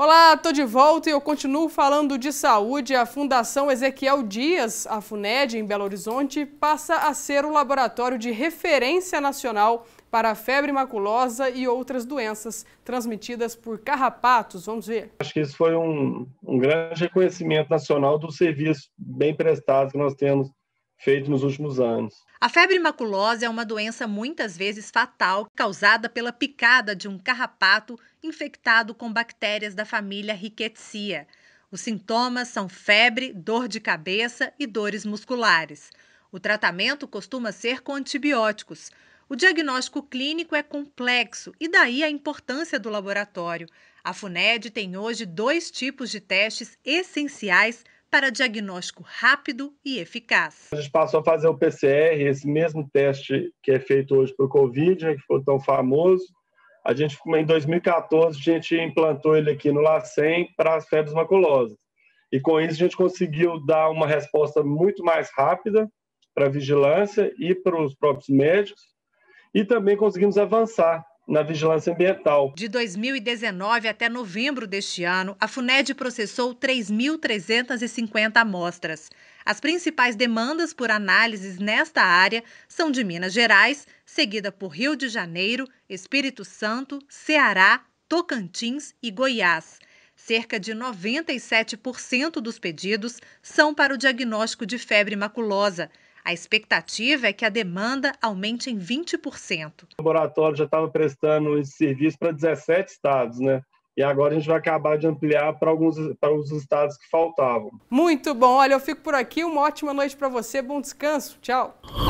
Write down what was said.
Olá, estou de volta e eu continuo falando de saúde. A Fundação Ezequiel Dias, a FUNED, em Belo Horizonte, passa a ser o laboratório de referência nacional para a febre maculosa e outras doenças transmitidas por carrapatos. Vamos ver. Acho que isso foi um, um grande reconhecimento nacional do serviço bem prestado que nós temos feito nos últimos anos. A febre maculosa é uma doença muitas vezes fatal causada pela picada de um carrapato infectado com bactérias da família Rickettsia. Os sintomas são febre, dor de cabeça e dores musculares. O tratamento costuma ser com antibióticos. O diagnóstico clínico é complexo e daí a importância do laboratório. A FUNED tem hoje dois tipos de testes essenciais para diagnóstico rápido e eficaz. A gente passou a fazer o PCR, esse mesmo teste que é feito hoje para o Covid, né, que foi tão famoso. A gente, em 2014, a gente implantou ele aqui no LACEN para as febres maculosas. E com isso a gente conseguiu dar uma resposta muito mais rápida para a vigilância e para os próprios médicos. E também conseguimos avançar na vigilância ambiental. De 2019 até novembro deste ano, a FUNED processou 3.350 amostras. As principais demandas por análises nesta área são de Minas Gerais, seguida por Rio de Janeiro, Espírito Santo, Ceará, Tocantins e Goiás. Cerca de 97% dos pedidos são para o diagnóstico de febre maculosa a expectativa é que a demanda aumente em 20%. O laboratório já estava prestando esse serviço para 17 estados, né? E agora a gente vai acabar de ampliar para alguns para os estados que faltavam. Muito bom. Olha, eu fico por aqui. Uma ótima noite para você. Bom descanso. Tchau.